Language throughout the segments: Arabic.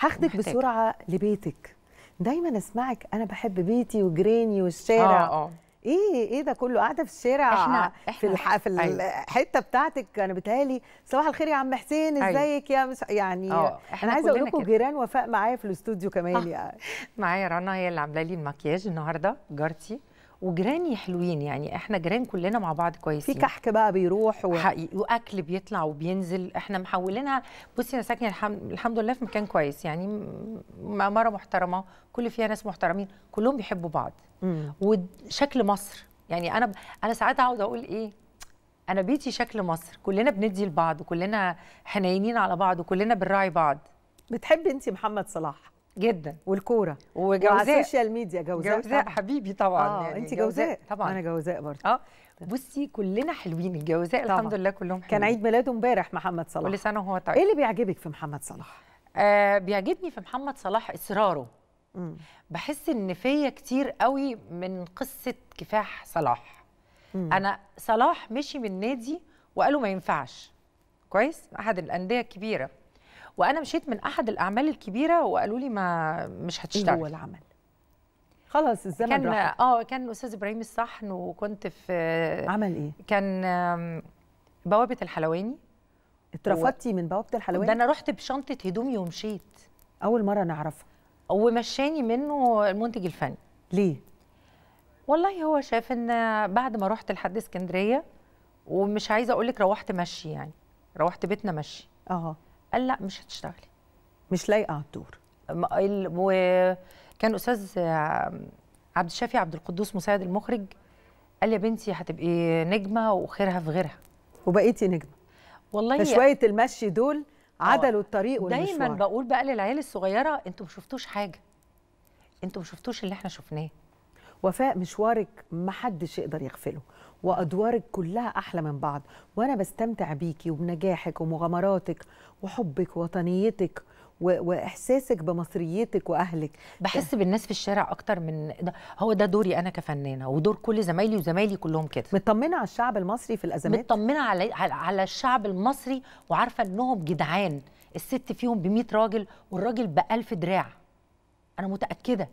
هاخدك بسرعه لبيتك دايما اسمعك انا بحب بيتي وجريني والشارع اه اه ايه ايه ده كله قاعده في الشارع احنا, احنا في في أيوه. الحته بتاعتك انا بتهالي صباح الخير يا عم حسين أيوه. ازيك يا مش يعني أوه. انا عايزه اقول لكم جيران وفاء معايا في الاستوديو كمان آه. يعني معايا رنا هي اللي عامله لي المكياج النهارده جارتي وجيراني حلوين يعني احنا جيران كلنا مع بعض كويسين في كحك بقى بيروح و... حقيقي واكل بيطلع وبينزل احنا محولينها بصي انا ساكنه الحم... الحمد لله في مكان كويس يعني عماره محترمه كل فيها ناس محترمين كلهم بيحبوا بعض مم. وشكل مصر يعني انا ب... انا ساعات اقعد اقول ايه انا بيتي شكل مصر كلنا بندي لبعض وكلنا حنينين على بعض وكلنا بنراعي بعض بتحبي انت محمد صلاح جدا والكوره وجوزاء وعلى السوشيال ميديا جوزاء جوزاء حبيبي طبعا آه يعني انت جوزاء, جوزاء طبعا انا جوزاء برضه اه بصي كلنا حلوين الجوزاء طبعًا. الحمد لله كلهم حلوين كان عيد ميلاده امبارح محمد صلاح كل سنه وهو طيب ايه اللي بيعجبك في محمد صلاح؟ آه بيعجبني في محمد صلاح اصراره مم. بحس ان فيا كتير قوي من قصه كفاح صلاح مم. انا صلاح مشي من نادي وقالوا ما ينفعش كويس احد الانديه الكبيره وانا مشيت من احد الاعمال الكبيره وقالوا لي ما مش إيه هتشتغل هو العمل خلاص الزمن كان راح. اه كان الاستاذ ابراهيم الصحن وكنت في عمل ايه كان بوابه الحلواني اترفضتي من بوابه الحلواني ده انا رحت بشنطه هدومي ومشيت اول مره نعرفها ومشاني منه المنتج الفني ليه والله هو شاف ان بعد ما رحت لحد اسكندريه ومش عايزه اقول لك روحت مشي يعني روحت بيتنا مشي اه قال لا مش هتشتغلي مش لايقه على الدور وكان استاذ عبد الشافي عبد القدوس مساعد المخرج قال لي يا بنتي هتبقي نجمه وخيرها في غيرها وبقيتي نجمه والله شويه المشي دول عدلوا آه، الطريق والمشوار دايما بقول بقى للعيال الصغيره انتوا ما شفتوش حاجه انتوا ما شفتوش اللي احنا شفناه وفاء مشوارك ما حدش يقدر يغفله وادوارك كلها احلى من بعض وانا بستمتع بيكي وبنجاحك ومغامراتك وحبك وطنيتك واحساسك بمصريتك واهلك بحس بالناس في الشارع اكتر من ده هو ده دوري انا كفنانه ودور كل زمايلي وزمايلي كلهم كده مطمنه على الشعب المصري في الازمات مطمنه على على الشعب المصري وعارفه انهم جدعان الست فيهم ب 100 راجل والراجل ب 1000 دراع انا متاكده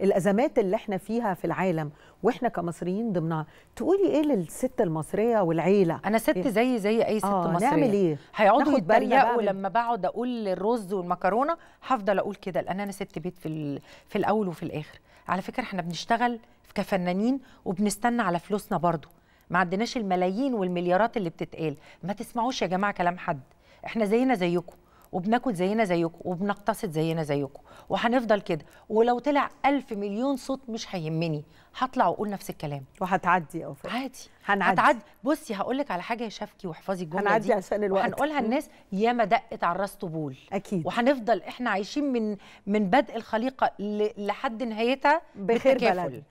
الازمات اللي احنا فيها في العالم واحنا كمصريين ضمنها تقولي ايه للست المصريه والعيله انا ست إيه؟ زي زي اي ست آه مصريه نعمل ايه هيقعدوا يتريقوا لما بقعد اقول الرز والمكرونه هفضل اقول كده لان انا ست بيت في في الاول وفي الاخر على فكره احنا بنشتغل كفنانين وبنستنى على فلوسنا برضو ما عندناش الملايين والمليارات اللي بتتقال ما تسمعوش يا جماعه كلام حد احنا زينا زيكم وبناكل زينا زيكم وبنقتصد زينا زيكم وهنفضل كده ولو طلع ألف مليون صوت مش هيهمني هطلع واقول نفس الكلام وهتعدي يا وفاء عادي هنعدي هتعدي بصي هقول لك على حاجه يا شفكي واحفظي الجمله دي هنعدي عشان الوقت هنقولها الناس ياما دقت على الراس طبول اكيد وهنفضل احنا عايشين من من بدء الخليقه لحد نهايتها بخير بلد